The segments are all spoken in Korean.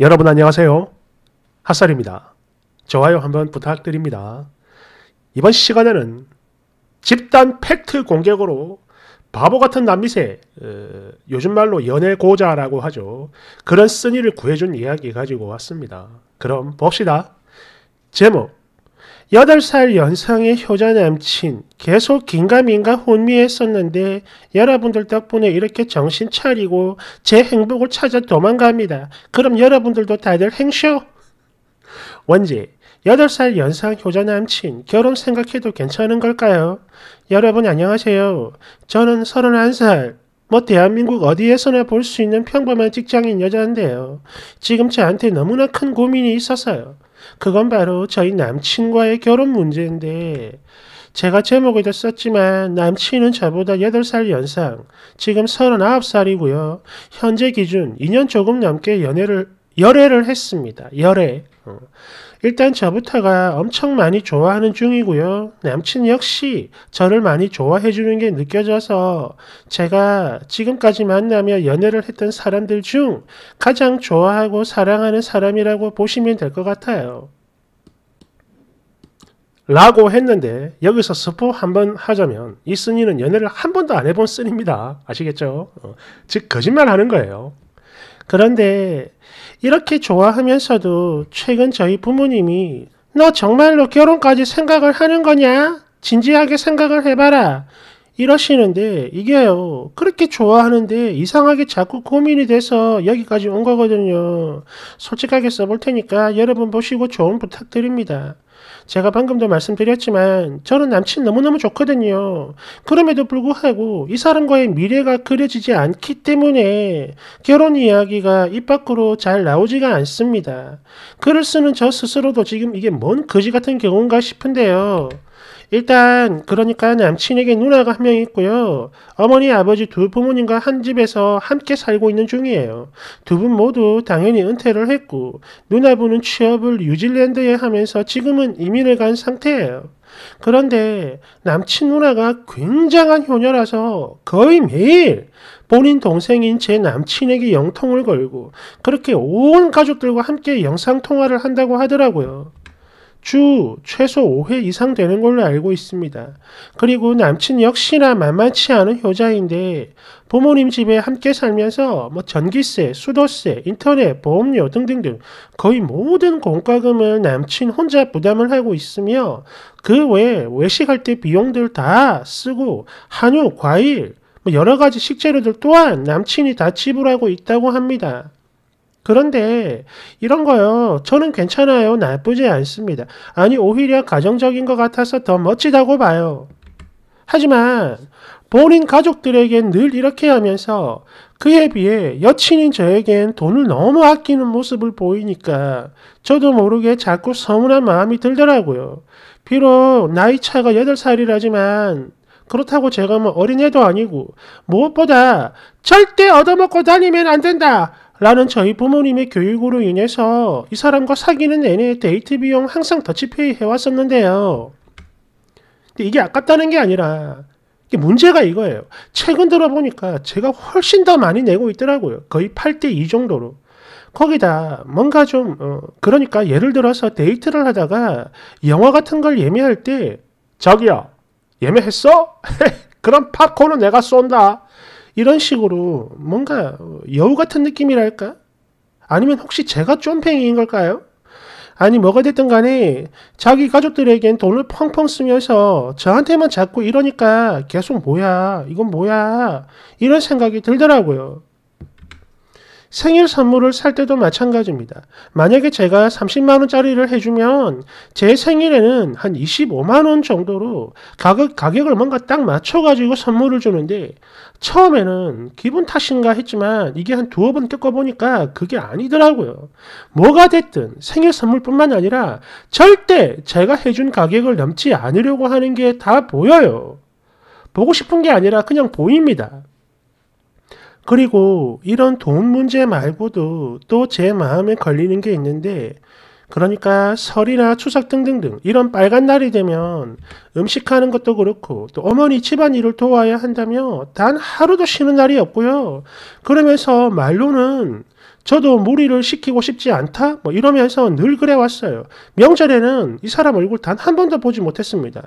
여러분 안녕하세요. 핫살입니다. 좋아요 한번 부탁드립니다. 이번 시간에는 집단 팩트 공격으로 바보 같은 남미세, 어, 요즘 말로 연애고자라고 하죠. 그런 쓴이를 구해준 이야기 가지고 왔습니다. 그럼 봅시다. 제목, 여덟 살 연상의 효자 남친 계속 긴가민가 혼미했었는데 여러분들 덕분에 이렇게 정신 차리고 제 행복을 찾아 도망갑니다. 그럼 여러분들도 다들 행쇼! 원제 8살 연상 효자 남친 결혼 생각해도 괜찮은 걸까요? 여러분 안녕하세요. 저는 31살 뭐 대한민국 어디에서나 볼 수 있는 평범한 직장인 여자인데요. 지금 저한테 너무나 큰 고민이 있어서요. 그건 바로 저희 남친과의 결혼 문제인데 제가 제목에도 썼지만 남친은 저보다 8살 연상, 지금 39살이고요. 현재 기준 2년 조금 넘게 연애를 열애를 했습니다. 열애. 어. 일단 저부터가 엄청 많이 좋아하는 중이고요. 남친 역시 저를 많이 좋아해 주는 게 느껴져서 제가 지금까지 만나며 연애를 했던 사람들 중 가장 좋아하고 사랑하는 사람이라고 보시면 될 것 같아요. 라고 했는데 여기서 스포 한번 하자면 이순이는 연애를 한 번도 안 해본 쓴입니다. 아시겠죠? 어, 즉 거짓말하는 거예요. 그런데 이렇게 좋아하면서도 최근 저희 부모님이 너 정말로 결혼까지 생각을 하는 거냐? 진지하게 생각을 해봐라. 이러시는데 이게요 그렇게 좋아하는데 이상하게 자꾸 고민이 돼서 여기까지 온 거거든요 솔직하게 써볼 테니까 여러분 보시고 조언 부탁드립니다 제가 방금도 말씀드렸지만 저는 남친 너무너무 좋거든요. 그럼에도 불구하고 이 사람과의 미래가 그려지지 않기 때문에 결혼 이야기가 입 밖으로 잘 나오지가 않습니다. 글을 쓰는 저 스스로도 지금 이게 뭔 거지 같은 경우인가 싶은데요. 일단 그러니까 남친에게 누나가 한 명 있고요. 어머니 아버지 두 부모님과 한 집에서 함께 살고 있는 중이에요. 두 분 모두 당연히 은퇴를 했고 누나분은 취업을 뉴질랜드에 하면서 지금은 이민을 간 상태예요. 그런데 남친 누나가 굉장한 효녀라서 거의 매일 본인 동생인 제 남친에게 영통을 걸고 그렇게 온 가족들과 함께 영상통화를 한다고 하더라고요. 주 최소 5회 이상 되는 걸로 알고 있습니다. 그리고 남친 역시나 만만치 않은 효자인데 부모님 집에 함께 살면서 뭐 전기세, 수도세, 인터넷, 보험료 등등등 거의 모든 공과금을 남친 혼자 부담을 하고 있으며 그 외에 외식할 때 비용들 다 쓰고 한우, 과일, 뭐 여러 가지 식재료들 또한 남친이 다 지불하고 있다고 합니다. 그런데 이런 거요. 저는 괜찮아요. 나쁘지 않습니다. 아니, 오히려 가정적인 것 같아서 더 멋지다고 봐요. 하지만 본인 가족들에겐 늘 이렇게 하면서 그에 비해 여친인 저에겐 돈을 너무 아끼는 모습을 보이니까 저도 모르게 자꾸 서운한 마음이 들더라고요. 비록 나이 차가 8살이라지만 그렇다고 제가 뭐 어린애도 아니고 무엇보다 절대 얻어먹고 다니면 안 된다. 라는 저희 부모님의 교육으로 인해서 이 사람과 사귀는 내내 데이트 비용 항상 더치페이 해왔었는데요. 근데 이게 아깝다는 게 아니라 문제가 이거예요. 최근 들어보니까 제가 훨씬 더 많이 내고 있더라고요. 거의 8대 2 정도로. 거기다 뭔가 좀 어, 그러니까 예를 들어서 데이트를 하다가 영화 같은 걸 예매할 때 저기요 예매했어? 그럼 팝콘은 내가 쏜다. 이런 식으로 뭔가 여우 같은 느낌이랄까? 아니면 혹시 제가 쫌팽이인 걸까요? 아니 뭐가 됐든 간에 자기 가족들에겐 돈을 펑펑 쓰면서 저한테만 자꾸 이러니까 계속 뭐야 이건 뭐야 이런 생각이 들더라고요. 생일 선물을 살 때도 마찬가지입니다. 만약에 제가 30만원짜리를 해주면 제 생일에는 한 25만원 정도로 가격, 가격을 뭔가 딱 맞춰가지고 선물을 주는데 처음에는 기분 탓인가 했지만 이게 한 두어 번 겪어보니까 그게 아니더라고요. 뭐가 됐든 생일 선물뿐만 아니라 절대 제가 해준 가격을 넘지 않으려고 하는 게 다 보여요. 보고 싶은 게 아니라 그냥 보입니다. 그리고 이런 돈 문제 말고도 또 제 마음에 걸리는 게 있는데 그러니까 설이나 추석 등등등 이런 빨간 날이 되면 음식하는 것도 그렇고 또 어머니 집안일을 도와야 한다며 단 하루도 쉬는 날이 없고요. 그러면서 말로는 저도 무리를 시키고 싶지 않다 뭐 이러면서 늘 그래 왔어요. 명절에는 이 사람 얼굴 단 한 번도 보지 못했습니다.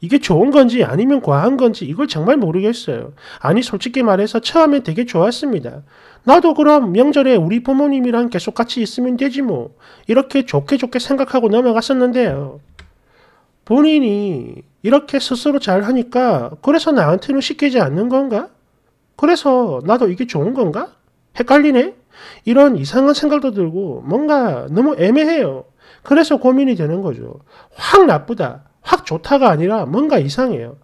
이게 좋은 건지 아니면 과한 건지 이걸 정말 모르겠어요. 아니 솔직히 말해서 처음에 되게 좋았습니다. 나도 그럼 명절에 우리 부모님이랑 계속 같이 있으면 되지 뭐. 이렇게 좋게 좋게 생각하고 넘어갔었는데요. 본인이 이렇게 스스로 잘 하니까 그래서 나한테는 시키지 않는 건가? 그래서 나도 이게 좋은 건가? 헷갈리네? 이런 이상한 생각도 들고 뭔가 너무 애매해요. 그래서 고민이 되는 거죠. 확 나쁘다. 확 좋다가 아니라 뭔가 이상해요.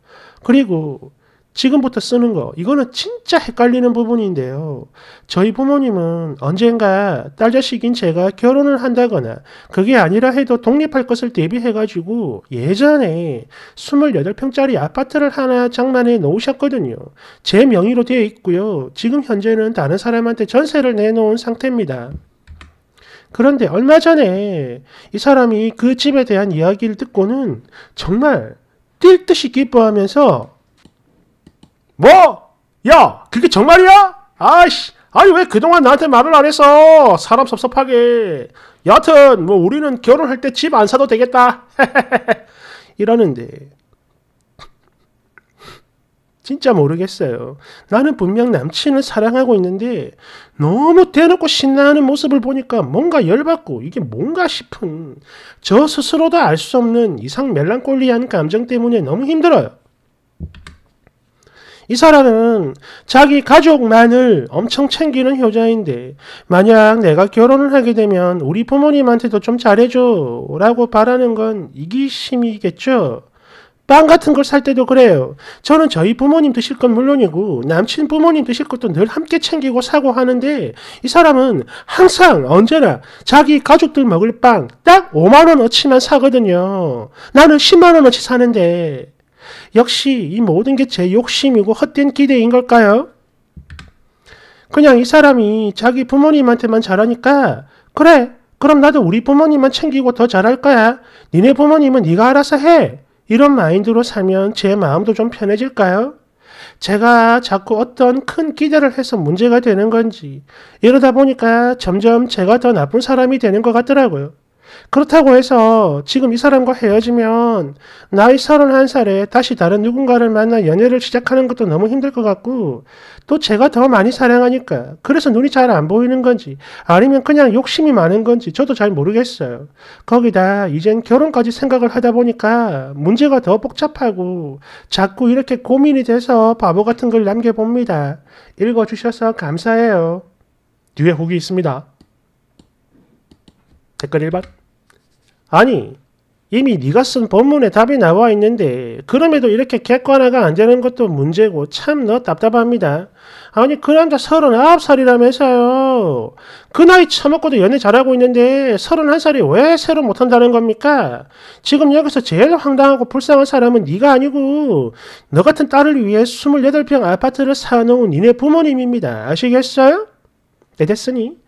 그리고 지금부터 쓰는 거 이거는 진짜 헷갈리는 부분인데요. 저희 부모님은 언젠가 딸 자식인 제가 결혼을 한다거나 그게 아니라 해도 독립할 것을 대비해 가지고 예전에 28평짜리 아파트를 하나 장만해 놓으셨거든요. 제 명의로 되어 있고요. 지금 현재는 다른 사람한테 전세를 내놓은 상태입니다. 그런데 얼마 전에 이 사람이 그 집에 대한 이야기를 듣고는 정말 뛸 듯이 기뻐하면서 뭐? 야! 그게 정말이야? 아이씨! 아니 왜 그동안 나한테 말을 안 했어? 사람 섭섭하게. 여하튼 뭐 우리는 결혼할 때 집 안 사도 되겠다. 이러는데 진짜 모르겠어요. 나는 분명 남친을 사랑하고 있는데 너무 대놓고 신나하는 모습을 보니까 뭔가 열받고 이게 뭔가 싶은 저 스스로도 알 수 없는 이상 멜랑콜리한 감정 때문에 너무 힘들어요. 이 사람은 자기 가족만을 엄청 챙기는 효자인데 만약 내가 결혼을 하게 되면 우리 부모님한테도 좀 잘해줘 라고 바라는 건 이기심이겠죠. 빵 같은 걸 살 때도 그래요. 저는 저희 부모님 드실 건 물론이고 남친 부모님 드실 것도 늘 함께 챙기고 사고 하는데 이 사람은 항상 언제나 자기 가족들 먹을 빵 딱 5만 원어치만 사거든요. 나는 10만 원어치 사는데 역시 이 모든 게 제 욕심이고 헛된 기대인 걸까요? 그냥 이 사람이 자기 부모님한테만 잘하니까 그래 그럼 나도 우리 부모님만 챙기고 더 잘할 거야. 니네 부모님은 네가 알아서 해. 이런 마인드로 살면제 마음도 좀 편해질까요? 제가 자꾸 어떤 큰 기대를 해서 문제가 되는 건지, 이러다 보니까 점점 제가 더 나쁜 사람이 되는 것 같더라고요. 그렇다고 해서 지금 이 사람과 헤어지면 나이 31살에 다시 다른 누군가를 만나 연애를 시작하는 것도 너무 힘들 것 같고 또 제가 더 많이 사랑하니까 그래서 눈이 잘 안 보이는 건지 아니면 그냥 욕심이 많은 건지 저도 잘 모르겠어요. 거기다 이젠 결혼까지 생각을 하다 보니까 문제가 더 복잡하고 자꾸 이렇게 고민이 돼서 바보 같은 걸 남겨봅니다. 읽어주셔서 감사해요. 뒤에 후기 있습니다. 댓글 1번. 아니 이미 네가 쓴 본문에 답이 나와 있는데 그럼에도 이렇게 객관화가 안 되는 것도 문제고 참 너 답답합니다. 아니 그 남자 39살이라면서요. 그 나이 처먹고도 연애 잘하고 있는데 31살이 왜 새로 못한다는 겁니까? 지금 여기서 제일 황당하고 불쌍한 사람은 네가 아니고 너 같은 딸을 위해 28평 아파트를 사놓은 니네 부모님입니다. 아시겠어요? 네 됐으니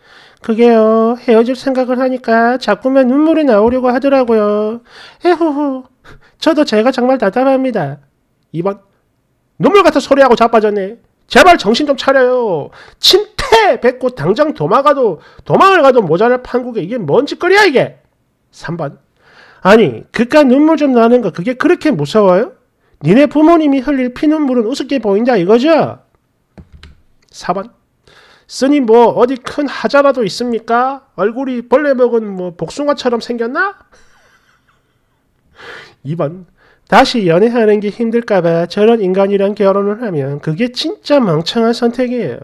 그게요. 헤어질 생각을 하니까 자꾸만 눈물이 나오려고 하더라고요. 에후호 저도 제가 정말 답답합니다. 2번. 눈물 같아 소리하고 자빠졌네. 제발 정신 좀 차려요. 침패 뱉고 당장 도망가도 도망을 가도 모자랄 판국에 이게 뭔 짓거리야 이게. 3번. 아니 그깟 눈물 좀 나는 거 그게 그렇게 무서워요? 니네 부모님이 흘릴 피눈물은 우습게 보인다 이거죠? 4번. 쓰니 뭐 어디 큰 하자라도 있습니까? 얼굴이 벌레 먹은 뭐 복숭아처럼 생겼나? 2번 다시 연애하는 게 힘들까봐 저런 인간이랑 결혼을 하면 그게 진짜 멍청한 선택이에요.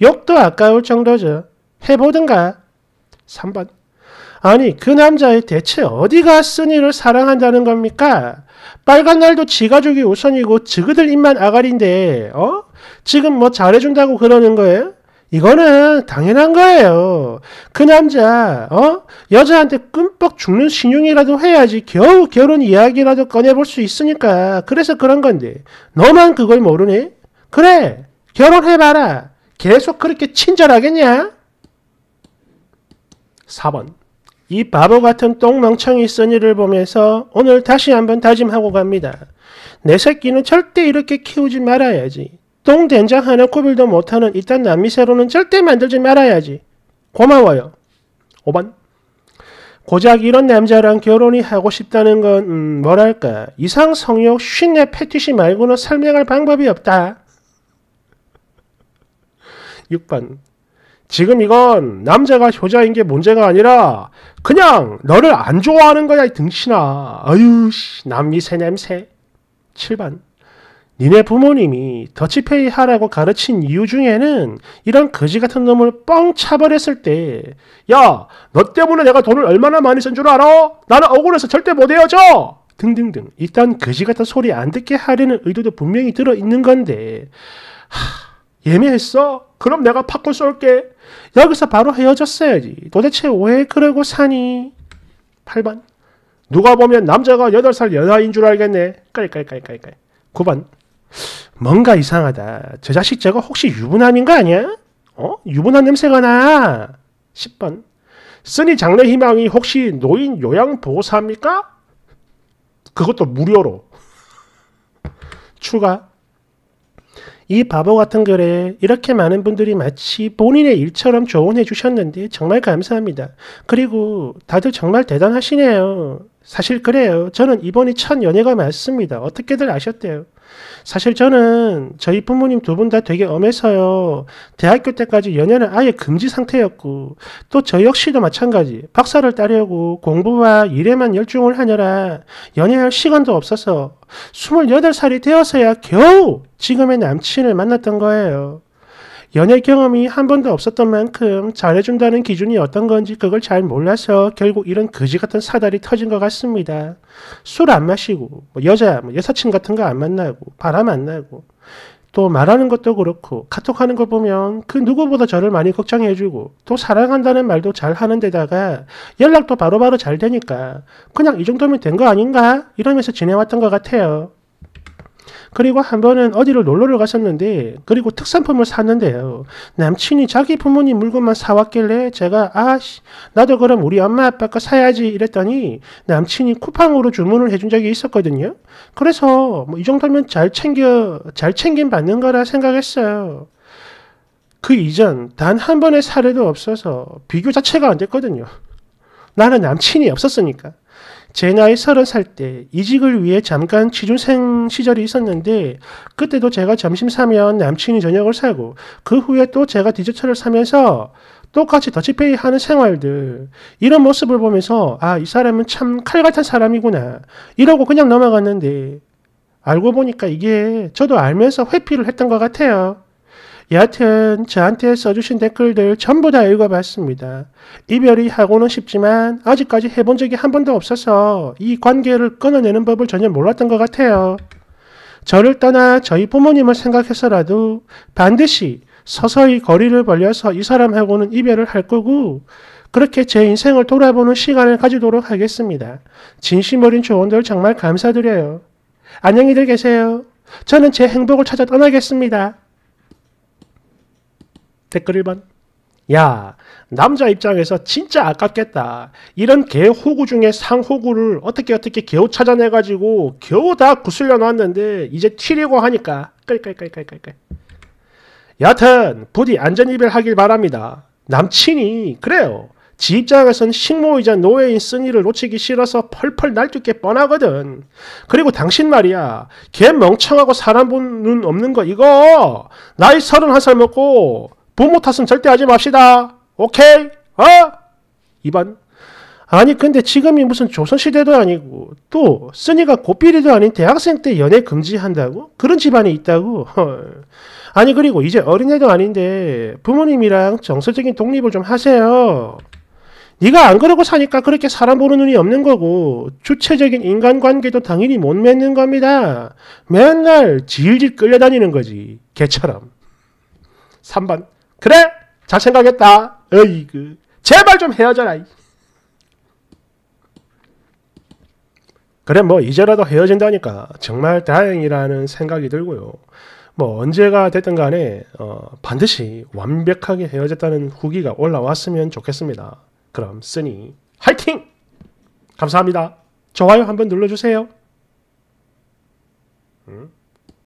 욕도 아까울 정도죠. 해보든가. 3번 아니 그 남자의 대체 어디가 쓰니를 사랑한다는 겁니까? 빨간 날도 지 가족이 우선이고 지그들 입만 아가리인데 어? 지금 뭐 잘해준다고 그러는 거예요? 이거는 당연한 거예요. 그 남자, 어? 여자한테 끔뻑 죽는 신용이라도 해야지 겨우 결혼 이야기라도 꺼내볼 수 있으니까. 그래서 그런 건데. 너만 그걸 모르니? 그래! 결혼해봐라! 계속 그렇게 친절하겠냐? 4번. 이 바보 같은 똥멍청이 써니를 보면서 오늘 다시 한번 다짐하고 갑니다. 내 새끼는 절대 이렇게 키우지 말아야지. 동된장 하나 구별도 못하는 이딴 남미새로는 절대 만들지 말아야지. 고마워요. 5번. 고작 이런 남자랑 결혼이 하고 싶다는 건 음, 뭐랄까 이상 성욕 쉰내 패티시 말고는 설명할 방법이 없다. 6번 지금 이건 남자가 효자인 게 문제가 아니라 그냥 너를 안 좋아하는 거야 이 등신아. 아유 씨 남미새 냄새. 7번 니네 부모님이 더치페이 하라고 가르친 이유 중에는 이런 거지 같은 놈을 뻥 차버렸을 때, 야, 너 때문에 내가 돈을 얼마나 많이 쓴 줄 알아? 나는 억울해서 절대 못 헤어져! 등등등. 일단 거지 같은 소리 안 듣게 하려는 의도도 분명히 들어 있는 건데, 하, 예매했어? 그럼 내가 팝콘 쏠게. 여기서 바로 헤어졌어야지. 도대체 왜 그러고 사니? 8번. 누가 보면 남자가 8살 연하인 줄 알겠네. 깔깔깔깔깔. 9번. 뭔가 이상하다. 저 자식 저거 혹시 유부남인 거 아니야? 어? 유부남 냄새가 나. 10번. 쓰니 장래 희망이 혹시 노인 요양보호사입니까? 그것도 무료로. 추가. 이 바보 같은 글에 이렇게 많은 분들이 마치 본인의 일처럼 조언해 주셨는데 정말 감사합니다. 그리고 다들 정말 대단하시네요. 사실 그래요. 저는 이번이 첫 연애가 맞습니다. 어떻게들 아셨대요. 사실 저는 저희 부모님 두 분 다 되게 엄해서요. 대학교 때까지 연애는 아예 금지 상태였고, 또 저 역시도 마찬가지. 박사를 따려고 공부와 일에만 열중을 하느라 연애할 시간도 없어서 28살이 되어서야 겨우 지금의 남친을 만났던 거예요. 연애 경험이 한 번도 없었던 만큼 잘해준다는 기준이 어떤 건지 그걸 잘 몰라서 결국 이런 거지 같은 사달이 터진 것 같습니다. 술 안 마시고, 뭐 여자, 뭐 여사친 같은 거 안 만나고, 바람 안 나고, 또 말하는 것도 그렇고, 카톡하는 걸 보면 그 누구보다 저를 많이 걱정해주고, 또 사랑한다는 말도 잘 하는 데다가 연락도 바로바로 바로 잘 되니까, 그냥 이 정도면 된 거 아닌가? 이러면서 지내왔던 것 같아요. 그리고 한 번은 어디를 놀러를 가셨는데 그리고 특산품을 샀는데요. 남친이 자기 부모님 물건만 사왔길래 제가 아씨 나도 그럼 우리 엄마 아빠 거 사야지 이랬더니 남친이 쿠팡으로 주문을 해준 적이 있었거든요. 그래서 뭐이 정도면 잘 챙겨 잘 챙긴 받는 거라 생각했어요. 그 이전 단 한 번의 사례도 없어서 비교 자체가 안 됐거든요. 나는 남친이 없었으니까. 제 나이 서른 살 때 이직을 위해 잠깐 취준생 시절이 있었는데 그때도 제가 점심 사면 남친이 저녁을 사고 그 후에 또 제가 디저트를 사면서 똑같이 더치페이 하는 생활들 이런 모습을 보면서 아 이 사람은 참 칼 같은 사람이구나 이러고 그냥 넘어갔는데 알고 보니까 이게 저도 알면서 회피를 했던 것 같아요. 여하튼 저한테 써주신 댓글들 전부 다 읽어봤습니다. 이별이 하고는 싶지만 아직까지 해본 적이 한 번도 없어서 이 관계를 끊어내는 법을 전혀 몰랐던 것 같아요. 저를 떠나 저희 부모님을 생각해서라도 반드시 서서히 거리를 벌려서 이 사람하고는 이별을 할 거고 그렇게 제 인생을 돌아보는 시간을 가지도록 하겠습니다. 진심 어린 조언들 정말 감사드려요. 안녕히들 계세요. 저는 제 행복을 찾아 떠나겠습니다. 댓글 1번. 야, 남자 입장에서 진짜 아깝겠다. 이런 개호구 중에 상호구를 어떻게 어떻게 겨우 찾아내가지고 겨우 다 구슬려 놨는데 이제 튀려고 하니까 끌끌끌끌끌끌. 여하튼 부디 안전이별 하길 바랍니다. 남친이 그래요. 지 입장에선 식모이자 노예인 쓰니를 놓치기 싫어서 펄펄 날뛰게 뻔하거든. 그리고 당신 말이야. 걔 멍청하고 사람 보는 없는 거 이거 나이 서른한 살 먹고 부모 탓은 절대 하지 맙시다. 오케이? 어? 2번. 아니 근데 지금이 무슨 조선시대도 아니고 또 쓰니가 고삐리도 아닌 대학생 때 연애 금지한다고? 그런 집안이 있다고? 아니 그리고 이제 어린애도 아닌데 부모님이랑 정서적인 독립을 좀 하세요. 네가 안 그러고 사니까 그렇게 사람 보는 눈이 없는 거고 주체적인 인간관계도 당연히 못 맺는 겁니다. 맨날 질질 끌려다니는 거지. 개처럼. 3번. 그래? 잘 생각했다. 어이그. 제발 좀 헤어져라. 그래 뭐 이제라도 헤어진다니까 정말 다행이라는 생각이 들고요. 뭐 언제가 됐든 간에 어 반드시 완벽하게 헤어졌다는 후기가 올라왔으면 좋겠습니다. 그럼 쓰니 화이팅! 감사합니다. 좋아요 한번 눌러주세요. 응? 음?